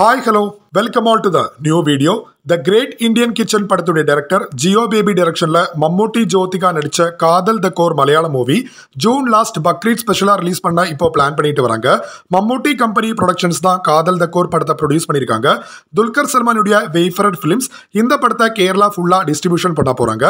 Hi, hello, welcome all to the new video. The great Indian kitchen படத்துடைய director Jeo Baby டைரக்ஷன்ல மம்மூட்டி ஜோதிகா நடிச்ச Kaathal the core மலையாள movie June last Bakrid ஸ்பெஷலாக release பண்ண இப்போ பிளான் பண்ணிட்டு வராங்க மம்மூட்டி கம்பெனி ப்ரொடக்ஷன்ஸ் தான் காதல் த கோர் படத்தை ப்ரொடியூஸ் பண்ணியிருக்காங்க துல்கர் சல்மானுடைய வெய்ஃபரட் ஃபிலிம்ஸ் இந்த படத்தை கேரளா ஃபுல்லா டிஸ்ட்ரிபியூஷன் பண்ண போறாங்க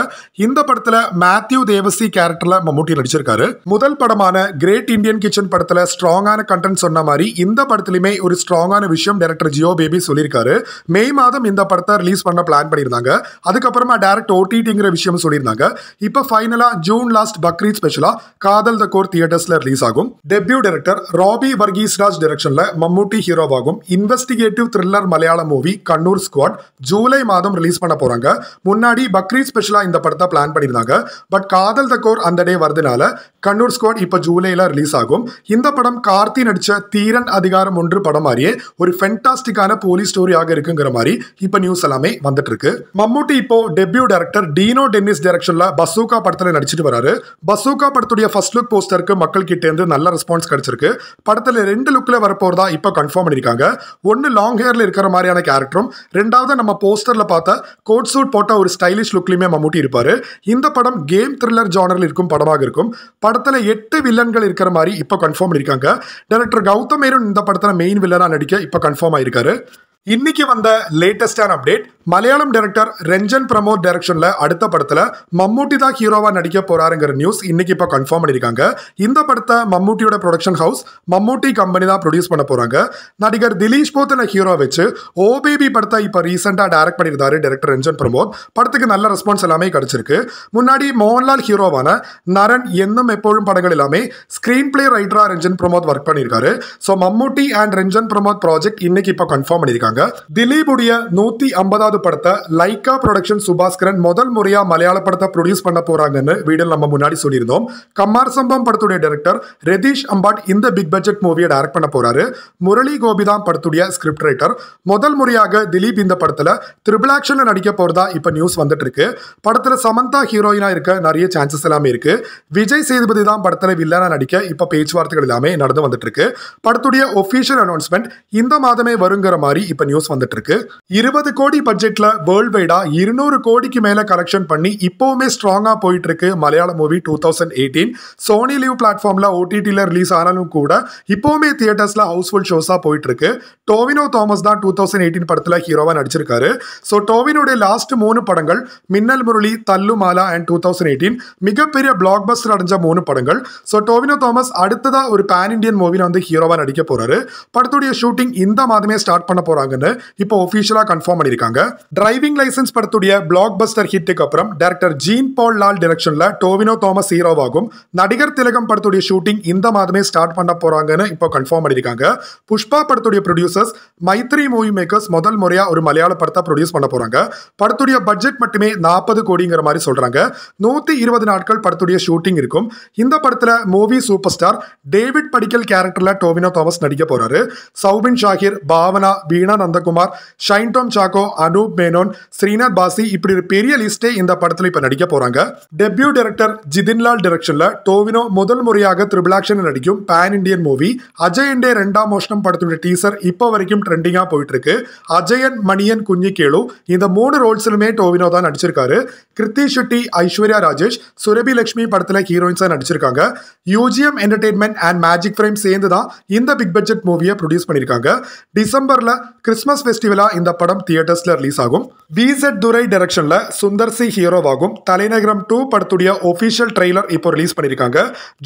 இந்த படத்தில் மேத்யூ தேவசி கேரக்டர்ல மம்மூட்டி நடிச்சிருக்காரு முதல் படமான கிரேட் இந்தியன் கிச்சன் படத்துல ஸ்ட்ராங்கான கண்டென்ட் சொன்ன மாதிரி இந்த படத்துலயுமே ஒரு ஸ்ட்ராங்கான விஷயம் டைரக்டர் ஜியோ பேபி சொல்லியிருக்காரு மே மாதம் இந்த படத்தை ரிலீஸ் பண்ண பிளான் பண்ணியிருந்தாங்க அதுக்கப்புறமா டேரக்ட் ஓடிடிங்கிற விஷயம் சொல்லியிருந்தாங்க இப்போ ஃபைனலாக ஜூன் லாஸ்ட் பக்ரீத் ஸ்பெஷலாக காதல் த கோர் தியேட்டர்ஸில் ரிலீஸ் ஆகும் டெபியூ டைரக்டர் ராபி வர்கீஸ் ராஜ் டைரக்ஷனில் மம்முட்டி ஹீரோவாகும் இன்வெஸ்டிகேட்டிவ் த்ரில்லர் மலையாள மூவி கண்ணூர் ஸ்குவாட் ஜூலை மாதம் ரிலீஸ் பண்ண போகிறாங்க முன்னாடி பக்ரீத் ஸ்பெஷலாக இந்த படத்தை பிளான் பண்ணியிருந்தாங்க பட் காதல் த கோர் அந்த டே வரதுனால கண்ணூர் ஸ்குவாட் இப்போ ஜூலையில் ரிலீஸ் ஆகும் இந்த படம் கார்த்தி நடித்த தீரன் அதிகாரம் ஒன்று படம் மாதிரியே ஒரு ஃபென்டாஸ்டிக்கான போலீஸ் ஸ்டோரியாக இருக்குங்கிற மாதிரி இப்போ நியூஸ் எல்லாமே வந்துட்டு இருக்கு மம்முட்டி இப்போ டெபியூ டேரக்டர் டீனோ டென்னிஸ் டேரக்ஷனில் பசூகா படத்தில் நடிச்சிட்டு வராரு பசூகா படத்துடைய ஃபர்ஸ்ட் லுக் போஸ்டருக்கு மக்கள் கிட்டேருந்து நல்ல ரெஸ்பான்ஸ் கிடைச்சிருக்கு படத்தில் ரெண்டு லுக்கில் வரப்போகிறதா இப்போ கன்ஃபார்ம் பண்ணியிருக்காங்க ஒன்று லாங் ஹேரில் இருக்கிற மாதிரியான கேரக்டரும் ரெண்டாவது நம்ம போஸ்டரில் பார்த்த கோட் சூட் போட்ட ஒரு ஸ்டைலிஷ் லுக்லையுமே மம்முட்டி இருப்பார் இந்த படம் கேம் த்ரில்லர் ஜானரில் இருக்கும் படமாக இருக்கும் படத்தில் எட்டு வில்லன்கள் இருக்கிற மாதிரி இப்போ கன்ஃபார்ம் இருக்காங்க டேரக்டர் கௌதம் மேரன் இந்த படத்தில் மெயின் வில்லனாக நடிக்க இப்போ கன்ஃபார்ம் ஆயிருக்காரு இன்னைக்கு வந்த லேட்டஸ்டான அப்டேட் மலையாளம் டைரக்டர் ரஞ்சன் பிரமோத் டைரக்ஷன்ல அடுத்த படத்தில் மம்மூட்டி தான் ஹீரோவாக நடிக்க போகிறாருங்கிற நியூஸ் இன்னைக்கு இப்போ கன்ஃபார்ம் பண்ணியிருக்காங்க இந்த படத்தை மம்மூட்டியோட ப்ரொடக்ஷன் ஹவுஸ் மம்மூட்டி கம்பெனி தான் ப்ரொடியூஸ் பண்ண போகிறாங்க நடிகர் திலீஷ் போத்தன ஹீரோ வச்சு ஓ பேபி படத்தை இப்போ ரீசெண்டாக டைரக்ட் பண்ணியிருந்தாரு டேரக்டர் ரஞ்சன் பிரமோத் படத்துக்கு நல்ல ரெஸ்பான்ஸ் எல்லாமே கிடச்சிருக்கு முன்னாடி மோகன்லால் ஹீரோவான நரன் என்னும் எப்பொழுதும் படங்கள் எல்லாமே ஸ்க்ரீன் பிளே ரைட்டரா ரஞ்சன் பிரமோத் ஒர்க் பண்ணியிருக்காரு so Mammootty and Ranjan Pramod project இன்னைக்கு இப்போ கன்ஃபார்ம் பண்ணியிருக்காங்க திலீபுடைய நூற்றி ஐம்பதாவது மூணாவது படத்தை லைகா ப்ரொடக்ஷன் சுபாஸ்கரன் முதல் முறையாக மலையாள படத்தை ப்ரொடியூஸ் பண்ண போகிறாங்கன்னு வீடியோ நம்ம முன்னாடி சொல்லியிருந்தோம் கம்மார் சம்பம் படத்துடைய டேரக்டர் ரதீஷ் அம்பாட் இந்த பிக் பட்ஜெட் மூவியை டைரக்ட் பண்ண போகிறாரு முரளி கோபிதான் படத்துடைய ஸ்கிரிப்ட் ரைட்டர் முதல் முறையாக திலீப் இந்த படத்தில் த்ரிபிள் ஆக்ஷனில் நடிக்க போகிறதா இப்போ நியூஸ் வந்துட்டு இருக்கு படத்தில் சமந்தா ஹீரோயினாக இருக்க நிறைய சான்சஸ் எல்லாமே இருக்கு விஜய் சேதுபதி தான் படத்தில் வில்லனா நடிக்க இப்போ பேச்சுவார்த்தைகள் எல்லாமே நடந்து வந்துட்டு இருக்கு படத்துடைய ஒஃபிஷியல் அனௌன்ஸ்மெண்ட் இந்த மாதமே வருங்கிற மாதிரி இப்போ நியூஸ் வந்துட்டு இருக்கு இருபது கோடி பட்ஜெட் பட்ஜெட்ல வேர்ல்ட் வைடா இருநூறு கோடிக்கு மேல கலெக்ஷன் பண்ணி இப்போவுமே ஸ்ட்ராங்கா போயிட்டு இருக்கு மலையாள movie two thousand eighteen Sony LIV பிளாட்ஃபார்ம்ல ஓடிடியில் ரிலீஸ் ஆனாலும் கூட இப்போவுமே தியேட்டர்ஸ்ல ஹவுஸ்ஃபுல் ஷோஸா போயிட்டு இருக்கு டோவினோ தாமஸ் தான் டூ தௌசண்ட் எயிட்டீன் படத்துல ஹீரோவா நடிச்சிருக்காரு ஸோ டோவினோட லாஸ்ட் மூணு படங்கள் Minnal Murali Thallumaala and two thousand eighteen மிகப்பெரிய பிளாக் பஸ்டர் அடைஞ்ச மூணு படங்கள் ஸோ டோவினோ தாமஸ் அடுத்ததா ஒரு பேன் இண்டியன் மூவில வந்து ஹீரோவா நடிக்க போறாரு படத்துடைய ஷூட்டிங் இந்த மாதமே ஸ்டார்ட் பண்ண போறாங்கன்னு இப்போ ஒஃபிஷியலா கன்ஃபார்ம் பண்ணியிருக்காங்க டிரைவிங் லைசன்ஸ் படத்துடைய பிளாக் பஸ்டர் ஹிட்டுக்கு அப்புறம் டேரக்டர் ஜீன் பால் லால் டிரெக்ஷன்ல டோவினோ தாமஸ் ஹீரோவாகும் நடிகர் திலகம் படத்துடைய ஷூட்டிங் இந்த மாதமே ஸ்டார்ட் பண்ண போறாங்கன்னு இப்போ கன்ஃபார்ம் பண்ணியிருக்காங்க புஷ்பா படத்துடைய ப்ரொடியூசர்ஸ் மைத்ரி மூவி மேக்கர்ஸ் முதல் முறையா ஒரு மலையாள படத்தை ப்ரொடியூஸ் பண்ண போறாங்க படத்துடைய பட்ஜெட் மட்டுமே நாற்பது கோடிங்கிற மாதிரி சொல்றாங்க நூத்தி இருபது நாட்கள் படத்துடைய ஷூட்டிங் இருக்கும் இந்த படத்துல movie superstar David Padikkal கேரக்டர்ல டோவினோ தாமஸ் நடிக்க போறாரு சௌபின் ஷாகிர் பாவனா வீணா நந்தகுமார் ஷைன் டோம் சாக்கோ அனு அனூப் மேனோன் ஸ்ரீநாத் பாசி இப்படி ஒரு பெரிய லிஸ்டே இந்த படத்தில் இப்ப நடிக்க போறாங்க டெபியூ டைரக்டர் ஜிதின்லால் டிரெக்ஷன்ல டோவினோ முதல் முறையாக திரிபிள் ஆக்ஷன் நடிக்கும் pan Indian movie Ajayante Randam Moshanam படத்துடைய டீசர் இப்போ வரைக்கும் ட்ரெண்டிங்கா போயிட்டு இருக்கு அஜயன் மணியன் குஞ்சி கேளு இந்த மூணு ரோல்ஸ்லுமே டோவினோ தான் நடிச்சிருக்காரு கிருத்தி ஷெட்டி ஐஸ்வர்யா ராஜேஷ் சுரபி லட்சுமி படத்தில் ஹீரோயின்ஸா நடிச்சிருக்காங்க UGM entertainment and magic frame சேர்ந்து தான் இந்த பிக் பட்ஜெட் மூவியை ப்ரொடியூஸ் பண்ணியிருக்காங்க டிசம்பர்ல கிறிஸ்மஸ் ஃபெஸ்டிவலா இந்த படம் தியேட்டர்ஸ்ல ரிலீஸ் ரிலீஸ் ஆகும் பிசெட் துரை டைரக்ஷன்ல சுந்தர் சி ஹீரோவாகும் தலைநகரம் டூ படத்துடைய ஒபிஷியல் ட்ரெய்லர் இப்போ ரிலீஸ் பண்ணியிருக்காங்க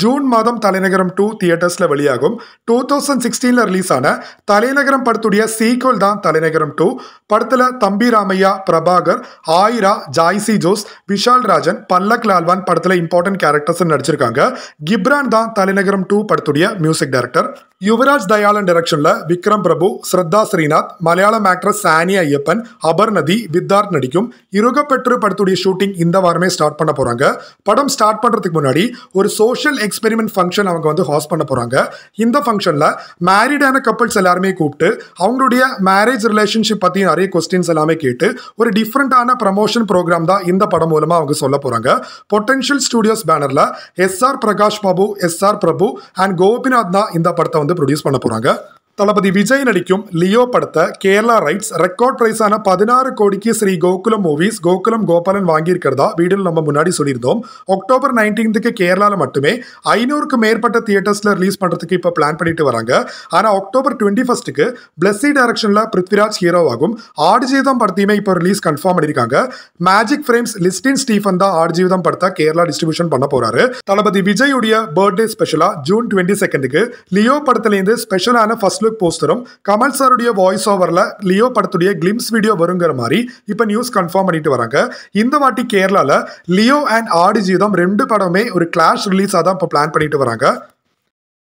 ஜூன் மாதம் தலைநகரம் டூ தியேட்டர்ஸ்ல வெளியாகும் டூ தௌசண்ட் சிக்ஸ்டீன்ல ரிலீஸ் ஆன தலைநகரம் படத்துடைய சீக்வல் தான் தலைநகரம் டூ படத்துல தம்பி ராமையா பிரபாகர் ஆயிரா ஜாய்சி ஜோஸ் விஷால் ராஜன் பல்லக் லால்வான் படத்துல இம்பார்ட்டன்ட் கேரக்டர்ஸ் நடிச்சிருக்காங்க கிப்ரான் தான் தலைநகரம் டூ படத்துடைய மியூசிக் டைரக்டர் யுவராஜ் தயாளன் டைரக்ஷனில் விக்ரம் பிரபு ஸ்ரத்தா ஸ்ரீநாத் மலையாளம் ஆக்ட்ரஸ் சானியா ஐயப்பன் நதி வித்தார்த் நடிக்கும் இருகப்பெற்று படத்துடைய ஷூட்டிங் இந்த வாரமே ஸ்டார்ட் பண்ண போகிறாங்க படம் ஸ்டார்ட் பண்ணுறதுக்கு முன்னாடி ஒரு சோஷியல் எக்ஸ்பெரிமெண்ட் ஃபங்க்ஷன் அவங்க வந்து ஹாஸ்ட் பண்ண போகிறாங்க இந்த ஃபங்க்ஷனில் மேரிடான கப்பல்ஸ் எல்லாருமே கூப்பிட்டு அவங்களுடைய மேரேஜ் ரிலேஷன்ஷிப் பற்றி நிறைய கொஸ்டின்ஸ் எல்லாமே கேட்டு ஒரு டிஃப்ரெண்ட்டான ப்ரமோஷன் ப்ரோக்ராம் தான் இந்த படம் மூலமாக அவங்க சொல்ல போகிறாங்க பொட்டன்ஷியல் ஸ்டூடியோஸ் பேனரில் SR Prakash Babu SR Prabhu and Gopinath தான் இந்த படத்தை வந்து வந்து ப்ரொடியூஸ் பண்ண போகிறாங்க தளபதி விஜய் நடிக்கும் லியோ படத்த கேரளா ரைட்ஸ் ரெக்கார்ட் பிரைஸான பதினாறு கோடிக்கு ஸ்ரீ கோகுலம் மூவிஸ் கோகுலம் கோபாலன் வாங்கியிருக்கிறதா வீடியோவில் நம்ம முன்னாடி சொல்லியிருந்தோம் அக்டோபர் நைன்டீன்த்துக்கு கேரளாவில் மட்டுமே ஐநூறுக்கு மேற்பட்ட தியேட்டர்ஸில் ரிலீஸ் பண்ணுறதுக்கு இப்போ பிளான் பண்ணிட்டு வராங்க ஆனால் அக்டோபர் டுவெண்ட்டி ஃபஸ்ட்டுக்கு பிளஸ்ஸி டேரக்ஷனில் பிருத்விராஜ் ஹீரோவாகும் ஆடுஜீவிதம் படத்தையுமே இப்போ ரிலீஸ் கன்ஃபார்ம் பண்ணியிருக்காங்க மேஜிக் ஃப்ரேம்ஸ் லிஸ்டின் ஸ்டீஃபன் தான் ஆடுஜீவிதம் படத்தை கேரளா டிஸ்ட்ரிபியூஷன் பண்ண போகிறாரு தளபதி விஜயுடைய பர்த்டே ஸ்பெஷலாக ஜூன் டுவெண்ட்டி செகண்டுக்கு லியோ படத்துலேருந்து ஸ்பெஷலான ஃபஸ்ட் லுக் போஸ்டரும் கமல் சாருடைய வாய்ஸ் ஓவரில் லியோ படத்துடைய கிளிம்ஸ் வீடியோ வருங்கிற மாதிரி இப்போ நியூஸ் கன்ஃபார்ம் பண்ணிட்டு வராங்க இந்த வாட்டி கேரளாவில் லியோ அண்ட் ஆடிஜி தான் ரெண்டு படமே ஒரு கிளாஷ் ரிலீஸாக தான் இப்போ பிளான் பண்ணிட்டு வராங்க